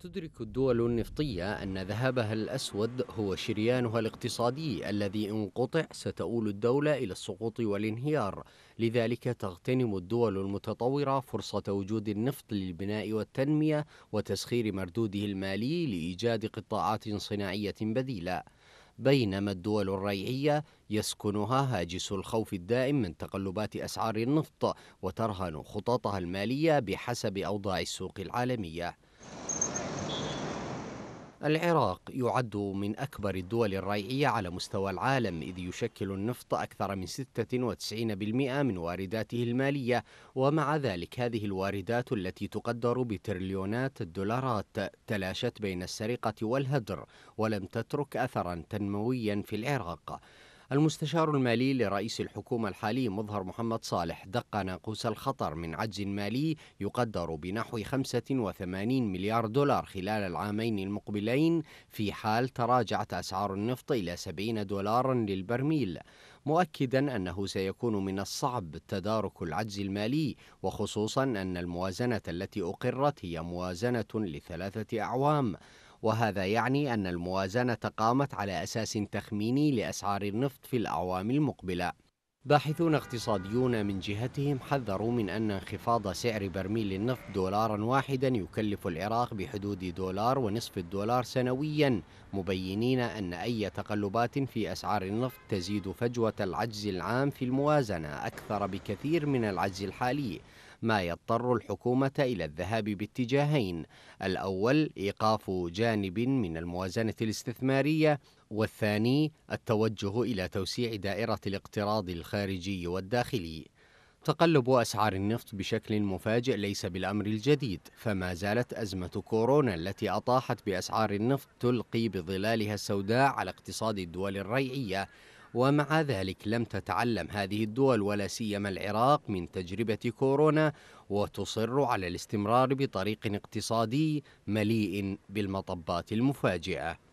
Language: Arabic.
تدرك الدول النفطية أن ذهبها الأسود هو شريانها الاقتصادي الذي إن قطع ستؤول الدولة إلى السقوط والانهيار، لذلك تغتنم الدول المتطورة فرصة وجود النفط للبناء والتنمية وتسخير مردوده المالي لإيجاد قطاعات صناعية بديلة. بينما الدول الريعية يسكنها هاجس الخوف الدائم من تقلبات أسعار النفط وترهن خططها المالية بحسب أوضاع السوق العالمية. العراق يعد من أكبر الدول الريعية على مستوى العالم إذ يشكل النفط أكثر من 96% من وارداته المالية ومع ذلك هذه الواردات التي تقدر بتريليونات الدولارات تلاشت بين السرقة والهدر ولم تترك أثرا تنمويا في العراق المستشار المالي لرئيس الحكومة الحالي مظهر محمد صالح دق ناقوس الخطر من عجز مالي يقدر بنحو 85 مليار دولار خلال العامين المقبلين في حال تراجعت أسعار النفط إلى 70 دولارا للبرميل مؤكدا انه سيكون من الصعب تدارك العجز المالي وخصوصا ان الموازنه التي اقرت هي موازنه لثلاثه اعوام وهذا يعني أن الموازنة قامت على أساس تخميني لأسعار النفط في الأعوام المقبلة باحثون اقتصاديون من جهتهم حذروا من أن انخفاض سعر برميل النفط دولارا واحدا يكلف العراق بحدود دولار ونصف الدولار سنويا مبينين أن أي تقلبات في أسعار النفط تزيد فجوة العجز العام في الموازنة أكثر بكثير من العجز الحالي ما يضطر الحكومة إلى الذهاب باتجاهين الأول إيقاف جانب من الموازنة الاستثمارية والثاني التوجه إلى توسيع دائرة الاقتراض الخارجي والداخلي تقلب أسعار النفط بشكل مفاجئ ليس بالأمر الجديد فما زالت أزمة كورونا التي أطاحت بأسعار النفط تلقي بظلالها السوداء على اقتصاد الدول الريعية ومع ذلك لم تتعلم هذه الدول ولا سيما العراق من تجربة كورونا وتصر على الاستمرار بطريق اقتصادي مليء بالمطبات المفاجئة